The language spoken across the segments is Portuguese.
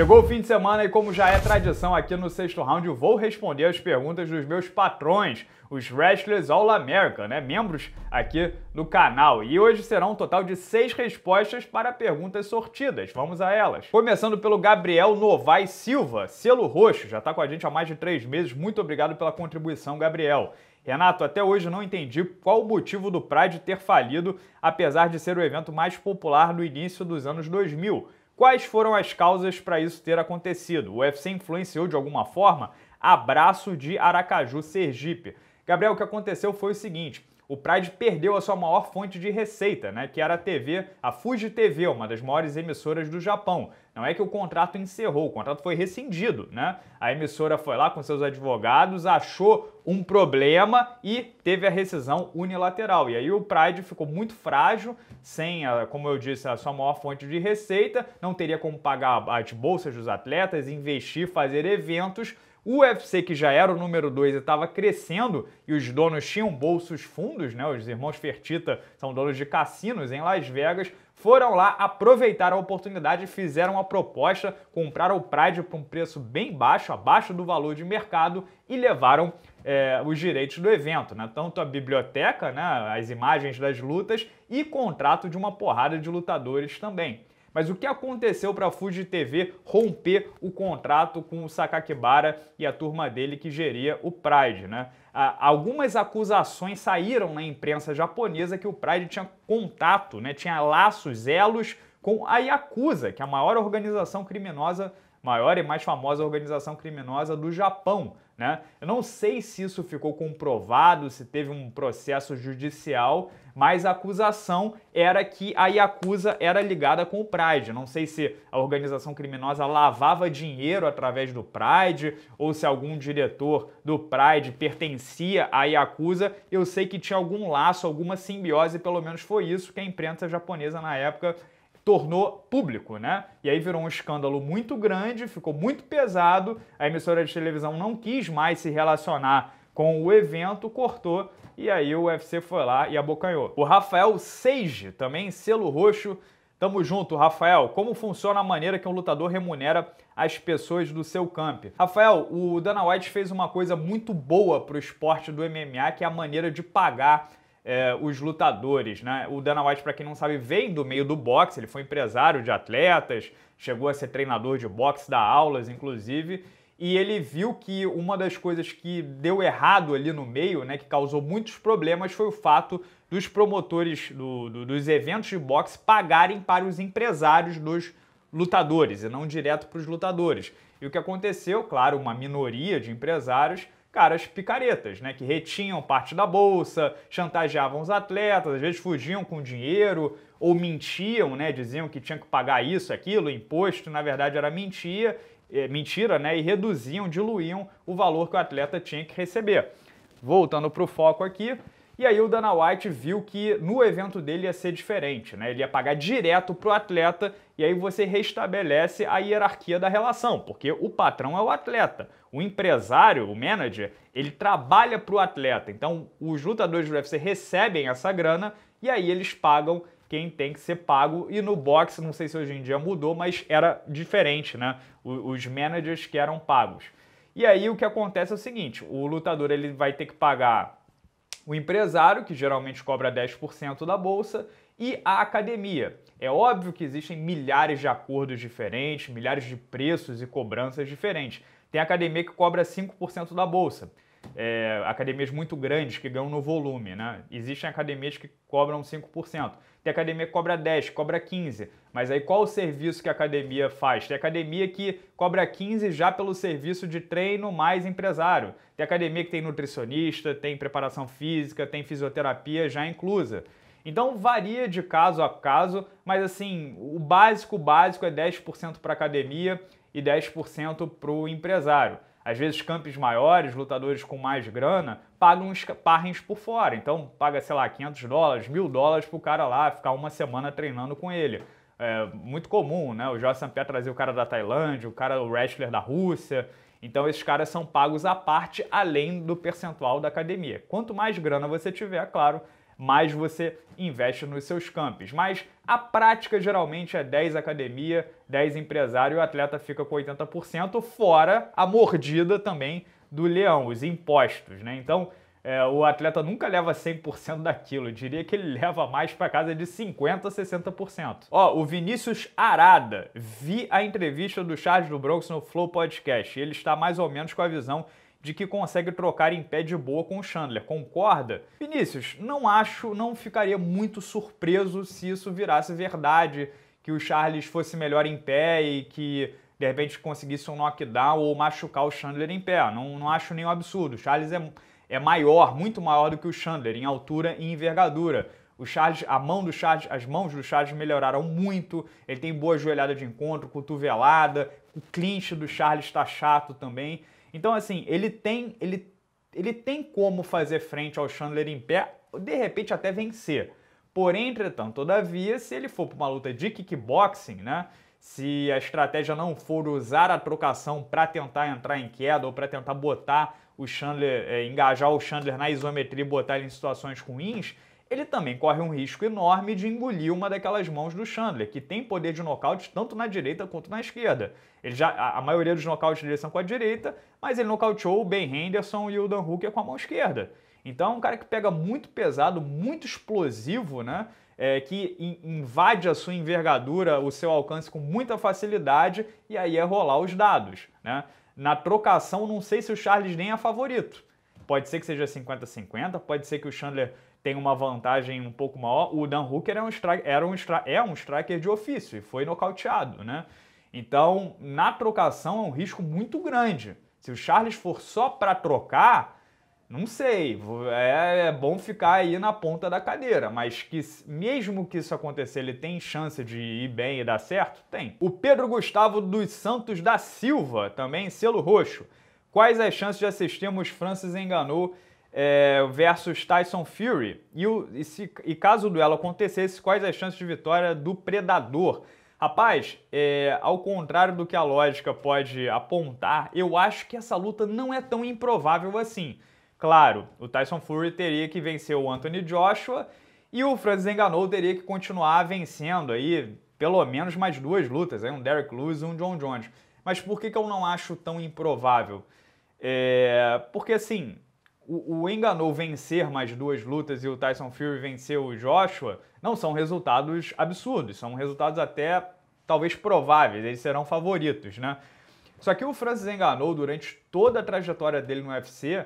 Chegou o fim de semana e, como já é tradição aqui no sexto round, eu vou responder as perguntas dos meus patrões, os Wrestlers All America, né? Membros aqui no canal. E hoje serão um total de seis respostas para perguntas sortidas. Vamos a elas. Começando pelo Gabriel Novais Silva, selo roxo, já está com a gente há mais de três meses. Muito obrigado pela contribuição, Gabriel. Renato, até hoje não entendi qual o motivo do Pride ter falido, apesar de ser o evento mais popular no início dos anos 2000. Quais foram as causas para isso ter acontecido? O UFC influenciou de alguma forma? Abraço de Aracaju, Sergipe. Gabriel, o que aconteceu foi o seguinte: o Pride perdeu a sua maior fonte de receita, né, que era a TV, a Fuji TV, uma das maiores emissoras do Japão. Não é que o contrato encerrou, o contrato foi rescindido, né? A emissora foi lá com seus advogados, achou um problema e teve a rescisão unilateral. E aí o Pride ficou muito frágil, sem, como eu disse, a sua maior fonte de receita, não teria como pagar as bolsas dos atletas, investir, fazer eventos o UFC, que já era o número 2 e estava crescendo, e os donos tinham bolsos fundos, né? Os irmãos Fertita são donos de cassinos em Las Vegas, foram lá, aproveitaram a oportunidade, fizeram a proposta, compraram o Pride por um preço bem baixo, abaixo do valor de mercado, e levaram é, os direitos do evento, né? tanto a biblioteca, né? as imagens das lutas e contrato de uma porrada de lutadores também. Mas o que aconteceu para a Fuji TV romper o contrato com o Sakakibara e a turma dele que geria o Pride, né? Ah, algumas acusações saíram na imprensa japonesa que o Pride tinha contato, né, tinha laços, elos com a Yakuza, que é a maior organização criminosa, maior e mais famosa organização criminosa do Japão. Né? Eu não sei se isso ficou comprovado, se teve um processo judicial, mas a acusação era que a Yakuza era ligada com o Pride. Não sei se a organização criminosa lavava dinheiro através do Pride ou se algum diretor do Pride pertencia à Yakuza. Eu sei que tinha algum laço, alguma simbiose, pelo menos foi isso que a imprensa japonesa na época tornou público, né? E aí virou um escândalo muito grande, ficou muito pesado. A emissora de televisão não quis mais se relacionar com o evento, cortou e aí o UFC foi lá e abocanhou. O Rafael Seige, também selo roxo. Tamo junto, Rafael. Como funciona a maneira que um lutador remunera as pessoas do seu camp? Rafael, o Dana White fez uma coisa muito boa pro esporte do MMA, que é a maneira de pagar é, os lutadores, né? O Dana White, para quem não sabe, vem do meio do boxe, ele foi empresário de atletas, chegou a ser treinador de boxe, da aulas, inclusive, e ele viu que uma das coisas que deu errado ali no meio, né, que causou muitos problemas, foi o fato dos promotores do, do, dos eventos de boxe pagarem para os empresários dos lutadores e não direto para os lutadores. E o que aconteceu, claro, uma minoria de empresários caras picaretas, né, que retinham parte da bolsa, chantageavam os atletas, às vezes fugiam com dinheiro ou mentiam, né, diziam que tinham que pagar isso, aquilo, imposto, na verdade era mentira, é, eh, mentira, né, e reduziam, diluíam o valor que o atleta tinha que receber. Voltando para o foco aqui, e aí o Dana White viu que no evento dele ia ser diferente, né? Ele ia pagar direto pro atleta e aí você restabelece a hierarquia da relação, porque o patrão é o atleta. O empresário, o manager, ele trabalha pro atleta. Então, os lutadores do UFC recebem essa grana e aí eles pagam quem tem que ser pago. E no boxe, não sei se hoje em dia mudou, mas era diferente, né? Os managers que eram pagos. E aí o que acontece é o seguinte: o lutador ele vai ter que pagar o empresário, que geralmente cobra 10% da bolsa, e a academia. É óbvio que existem milhares de acordos diferentes, milhares de preços e cobranças diferentes. Tem academia que cobra 5% da bolsa é, academias muito grandes que ganham no volume. Né? Existem academias que cobram 5%. Tem academia que cobra 10%, cobra 15%. Mas aí qual o serviço que a academia faz? Tem academia que cobra 15% já pelo serviço de treino mais empresário. Tem academia que tem nutricionista, tem preparação física, tem fisioterapia já inclusa. Então varia de caso a caso, mas assim, o básico básico é 10% para academia e 10% para o empresário. Às vezes, campos maiores, lutadores com mais grana, pagam uns parrens por fora. Então, paga, sei lá, 500 dólares, 1000 dólares pro cara lá ficar uma semana treinando com ele. É muito comum, né? O Joss Sampé trazia o cara da Tailândia, o cara, o wrestler da Rússia. Então, esses caras são pagos à parte, além do percentual da academia. Quanto mais grana você tiver, é claro, mais você investe nos seus campos. Mas a prática geralmente é 10 academia, 10 empresário e o atleta fica com 80%, fora a mordida também do leão, os impostos, né? Então, é, o atleta nunca leva 100% daquilo, eu diria que ele leva mais para casa de 50% a 60%. Ó, o Vinícius Arada, vi a entrevista do Charles do Bronx no Flow Podcast, ele está mais ou menos com a visão de que consegue trocar em pé de boa com o Chandler, concorda? Vinícius, não acho, não ficaria muito surpreso se isso virasse verdade, que o Charles fosse melhor em pé e que de repente conseguisse um knockdown ou machucar o Chandler em pé. Não, não acho nenhum absurdo. O Charles é, é maior, muito maior do que o Chandler em altura e envergadura. O Charles, a mão do Charles, as mãos do Charles melhoraram muito. Ele tem boa joelhada de encontro, cotovelada. O clinch do Charles está chato também. Então, assim, ele tem, ele, ele tem como fazer frente ao Chandler em pé, de repente até vencer. Porém, entretanto, todavia, se ele for para uma luta de kickboxing, né? Se a estratégia não for usar a trocação para tentar entrar em queda ou para tentar botar o Chandler, é, engajar o Chandler na isometria e botar ele em situações ruins, ele também corre um risco enorme de engolir uma daquelas mãos do Chandler, que tem poder de nocaute tanto na direita quanto na esquerda. Ele já, a, a maioria dos nocautes dele são com a direita, mas ele nocauteou o Ben Henderson e o Dan Hooker com a mão esquerda. Então é um cara que pega muito pesado, muito explosivo, né? É, que invade a sua envergadura, o seu alcance com muita facilidade, e aí é rolar os dados. Né? Na trocação, não sei se o Charles nem é favorito. Pode ser que seja 50-50, pode ser que o Chandler tem uma vantagem um pouco maior. O Dan Hooker é um, era um, é um striker de ofício e foi nocauteado, né? Então, na trocação é um risco muito grande. Se o Charles for só para trocar, não sei, é, é bom ficar aí na ponta da cadeira, mas que mesmo que isso aconteça ele tem chance de ir bem e dar certo? Tem. O Pedro Gustavo dos Santos da Silva, também selo roxo. Quais as chances de assistirmos Francis Enganou é, versus Tyson Fury? E, o, e, se, e caso o duelo acontecesse, quais as chances de vitória do Predador? Rapaz, é, ao contrário do que a lógica pode apontar, eu acho que essa luta não é tão improvável assim. Claro, o Tyson Fury teria que vencer o Anthony Joshua e o Francis Enganou teria que continuar vencendo aí pelo menos mais duas lutas, aí um Derek Lewis e um John Jones. Mas por que, que eu não acho tão improvável? É, porque assim, o, enganou vencer mais duas lutas e o Tyson Fury venceu o Joshua não são resultados absurdos, são resultados até talvez prováveis, eles serão favoritos, né? Só que o Francis enganou durante toda a trajetória dele no UFC,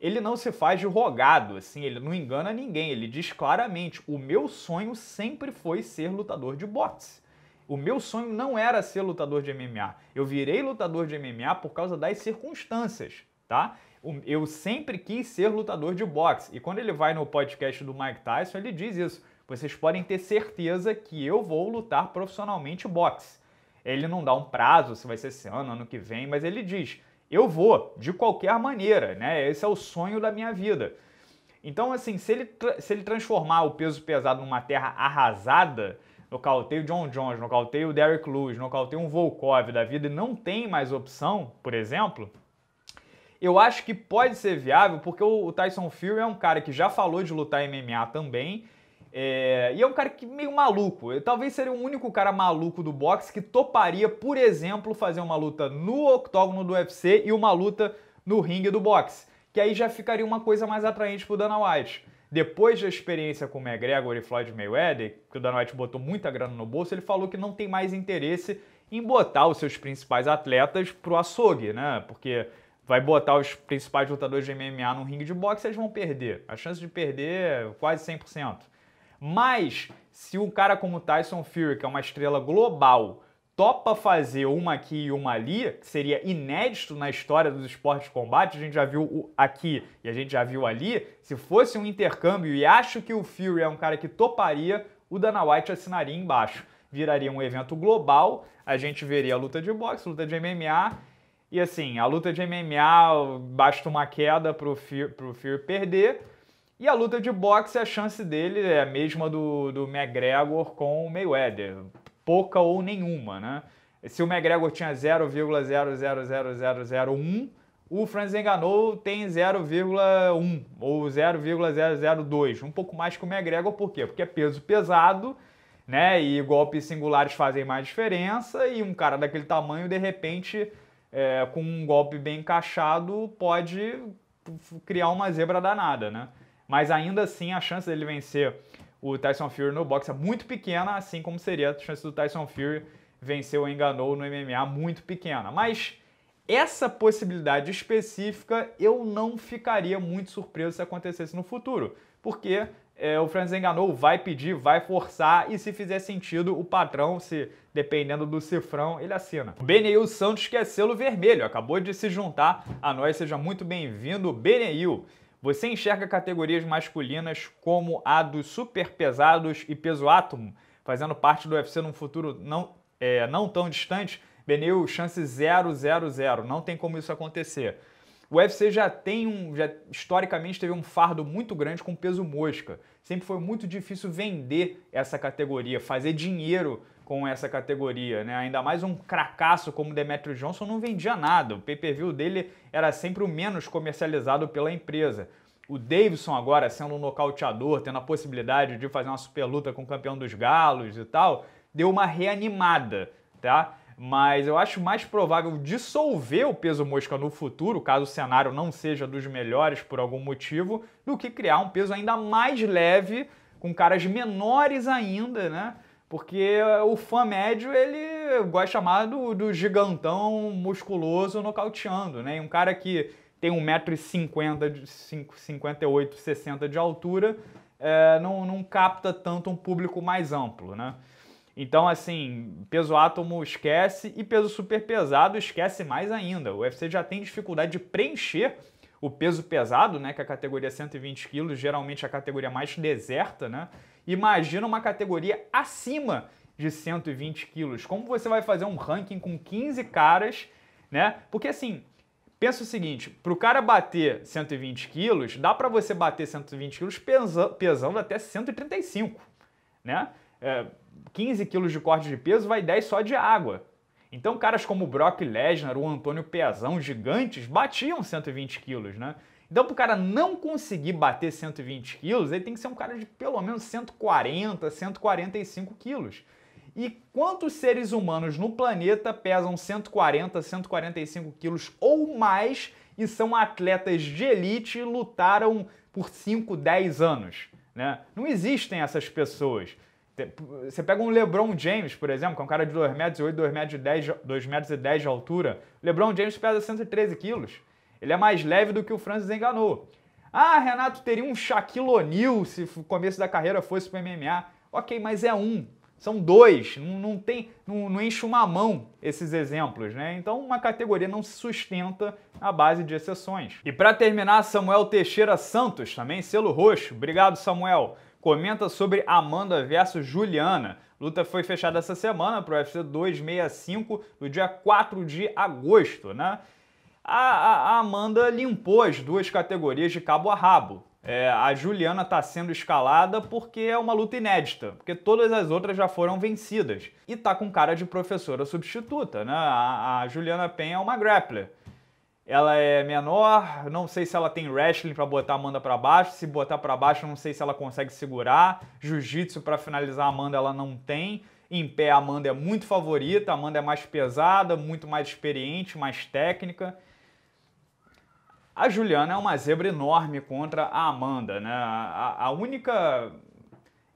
ele não se faz de rogado, assim, ele não engana ninguém, ele diz claramente: "O meu sonho sempre foi ser lutador de boxe". O meu sonho não era ser lutador de MMA. Eu virei lutador de MMA por causa das circunstâncias, tá? eu sempre quis ser lutador de boxe. E quando ele vai no podcast do Mike Tyson, ele diz isso. Vocês podem ter certeza que eu vou lutar profissionalmente boxe. Ele não dá um prazo, se vai ser esse ano, ano que vem, mas ele diz: eu vou, de qualquer maneira, né? Esse é o sonho da minha vida. Então, assim, se ele, se ele transformar o peso pesado numa terra arrasada, nocauteio John Jones, nocauteio Derek Lewis, nocauteio um Volkov da vida e não tem mais opção, por exemplo, eu acho que pode ser viável, porque o Tyson Fury é um cara que já falou de lutar MMA também. É, e é um cara que meio maluco. Eu, talvez seria o único cara maluco do boxe que toparia, por exemplo, fazer uma luta no octógono do UFC e uma luta no ringue do boxe. Que aí já ficaria uma coisa mais atraente pro Dana White. Depois da experiência com o McGregor e Floyd Mayweather, que o Dana White botou muita grana no bolso, ele falou que não tem mais interesse em botar os seus principais atletas pro açougue, né? Porque vai botar os principais lutadores de MMA num ringue de boxe, eles vão perder. A chance de perder é quase 100%. Mas se um cara como Tyson Fury, que é uma estrela global, topa fazer uma aqui e uma ali, que seria inédito na história dos esportes de combate, a gente já viu aqui e a gente já viu ali, se fosse um intercâmbio e acho que o Fury é um cara que toparia, o Dana White assinaria embaixo. Viraria um evento global, a gente veria a luta de boxe, luta de MMA e assim, a luta de MMA basta uma queda pro Fear, pro Fear perder. E a luta de boxe, a chance dele é a mesma do, do McGregor com o Mayweather. Pouca ou nenhuma, né? Se o McGregor tinha 0,00001 o Franz Enganou tem 0,1 ou 0,002. Um pouco mais que o McGregor, por quê? Porque é peso pesado, né? E golpes singulares fazem mais diferença. E um cara daquele tamanho, de repente é, com um golpe bem encaixado, pode criar uma zebra danada, né? Mas ainda assim, a chance dele vencer o Tyson Fury no boxe é muito pequena, assim como seria a chance do Tyson Fury vencer o Enganou no MMA muito pequena. Mas essa possibilidade específica eu não ficaria muito surpreso se acontecesse no futuro, porque é, o Francis enganou, vai pedir, vai forçar e se fizer sentido, o patrão, se dependendo do cifrão, ele assina. O Beneil Santos quer selo vermelho, acabou de se juntar a nós, seja muito bem-vindo, Beneil. Você enxerga categorias masculinas como a dos super pesados e peso átomo, fazendo parte do UFC num futuro não, é, não tão distante? Beneil, chance 000, não tem como isso acontecer. O UFC já tem um, já historicamente teve um fardo muito grande com peso mosca. Sempre foi muito difícil vender essa categoria, fazer dinheiro com essa categoria, né? Ainda mais um cracaço como Demetrio Johnson não vendia nada. O pay-per-view dele era sempre o menos comercializado pela empresa. O Davidson agora sendo um nocauteador, tendo a possibilidade de fazer uma super luta com o campeão dos galos e tal, deu uma reanimada, tá? mas eu acho mais provável dissolver o peso mosca no futuro, caso o cenário não seja dos melhores por algum motivo, do que criar um peso ainda mais leve, com caras menores ainda, né? Porque o fã médio, ele gosta de chamar do, do gigantão musculoso nocauteando, né? E um cara que tem 1,50m, 58, 60 de altura, é, não, não capta tanto um público mais amplo, né? Então, assim, peso átomo esquece e peso super pesado esquece mais ainda. O UFC já tem dificuldade de preencher o peso pesado, né, que é a categoria 120 quilos geralmente é a categoria mais deserta, né? Imagina uma categoria acima de 120 quilos. Como você vai fazer um ranking com 15 caras, né? Porque assim, pensa o seguinte, para o cara bater 120 quilos, dá para você bater 120 quilos pesando, pesando até 135, né? É, 15 quilos de corte de peso, vai 10 só de água. Então caras como o Brock Lesnar o Antônio Pezão, gigantes, batiam 120 quilos, né? Então para o cara não conseguir bater 120 quilos, ele tem que ser um cara de pelo menos 140, 145 quilos. E quantos seres humanos no planeta pesam 140, 145 quilos ou mais e são atletas de elite e lutaram por 5, 10 anos? Né? Não existem essas pessoas. Você pega um LeBron James, por exemplo, que é um cara de 2 metros 2,10 metros e metros e 10 de altura. O LeBron James pesa 113 quilos. Ele é mais leve do que o Francis enganou. Ah, Renato, teria um Shaquille O'Neal se o começo da carreira fosse pro MMA. Ok, mas é um. São dois. Não, não tem, não, não enche uma mão esses exemplos, né? Então uma categoria não se sustenta à base de exceções. E para terminar, Samuel Teixeira Santos, também selo roxo. Obrigado, Samuel comenta sobre Amanda versus Juliana. Luta foi fechada essa semana para o UFC 265 no dia 4 de agosto, né? A, a, a Amanda limpou as duas categorias de cabo a rabo. É, a Juliana está sendo escalada porque é uma luta inédita, porque todas as outras já foram vencidas. E tá com cara de professora substituta, né? A, a Juliana Penha é uma grappler ela é menor, não sei se ela tem wrestling para botar a Amanda para baixo, se botar para baixo não sei se ela consegue segurar, jiu-jitsu para finalizar a Amanda ela não tem, em pé a Amanda é muito favorita, a Amanda é mais pesada, muito mais experiente, mais técnica. A Juliana é uma zebra enorme contra a Amanda, né? A, a única...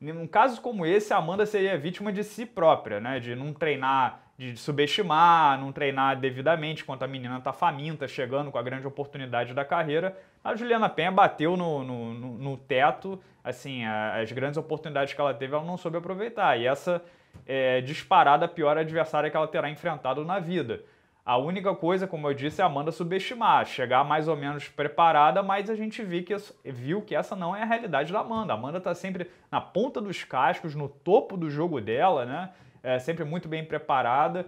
Num caso como esse, a Amanda seria vítima de si própria, né? De não treinar de subestimar, não treinar devidamente, enquanto a menina está faminta, chegando com a grande oportunidade da carreira. A Juliana Penha bateu no, no, no, no teto, assim, a, as grandes oportunidades que ela teve, ela não soube aproveitar. E essa é disparada a pior adversária que ela terá enfrentado na vida. A única coisa, como eu disse, é a Amanda subestimar, chegar mais ou menos preparada, mas a gente viu que, viu que essa não é a realidade da Amanda. A Amanda está sempre na ponta dos cascos, no topo do jogo dela, né? é, sempre muito bem preparada.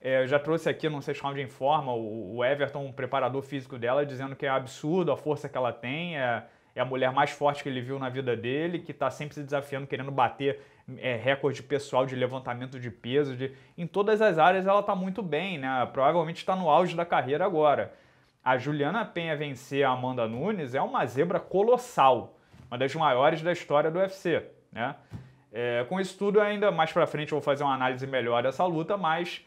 É, eu já trouxe aqui, não sei se onde informa, o, o Everton, um preparador físico dela, dizendo que é absurdo a força que ela tem, é, é a mulher mais forte que ele viu na vida dele, que está sempre se desafiando, querendo bater é, recorde pessoal de levantamento de peso. De... Em todas as áreas ela está muito bem, né? provavelmente está no auge da carreira agora. A Juliana Penha vencer a Amanda Nunes é uma zebra colossal, uma das maiores da história do UFC. Né? É, com isso tudo, ainda mais para frente eu vou fazer uma análise melhor dessa luta, mas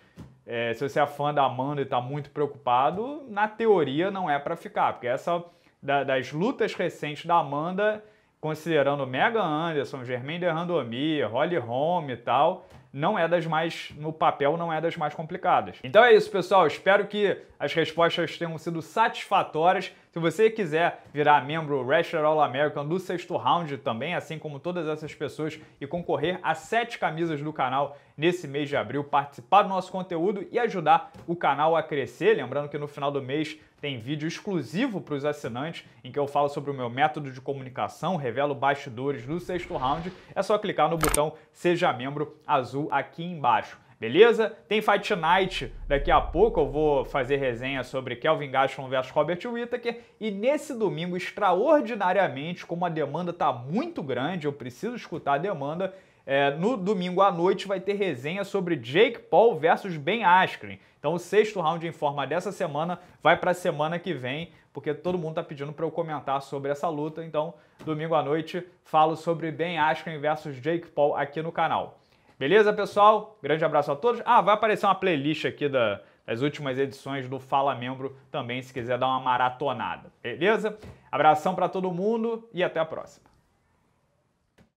é, se você é fã da Amanda e está muito preocupado, na teoria não é para ficar, porque essa da, das lutas recentes da Amanda, considerando Mega Anderson, Germaine de Randomi, Holly Holm e tal, não é das mais, no papel, não é das mais complicadas. Então é isso, pessoal. Espero que as respostas tenham sido satisfatórias. Se você quiser virar membro Wrestler All American do sexto round também, assim como todas essas pessoas, e concorrer a sete camisas do canal nesse mês de abril, participar do nosso conteúdo e ajudar o canal a crescer. Lembrando que no final do mês tem vídeo exclusivo para os assinantes, em que eu falo sobre o meu método de comunicação, revelo bastidores do sexto round. É só clicar no botão Seja Membro azul aqui embaixo beleza? Tem Fight Night daqui a pouco, eu vou fazer resenha sobre Kelvin Gaston versus Robert Whittaker e nesse domingo, extraordinariamente, como a demanda está muito grande, eu preciso escutar a demanda, é, no domingo à noite vai ter resenha sobre Jake Paul versus Ben Askren. Então o sexto round em forma dessa semana vai para a semana que vem, porque todo mundo está pedindo para eu comentar sobre essa luta. Então domingo à noite falo sobre Ben Askren versus Jake Paul aqui no canal. Beleza, pessoal? Grande abraço a todos. Ah, vai aparecer uma playlist aqui da, das últimas edições do Fala Membro também, se quiser dar uma maratonada. Beleza? Abração para todo mundo e até a próxima.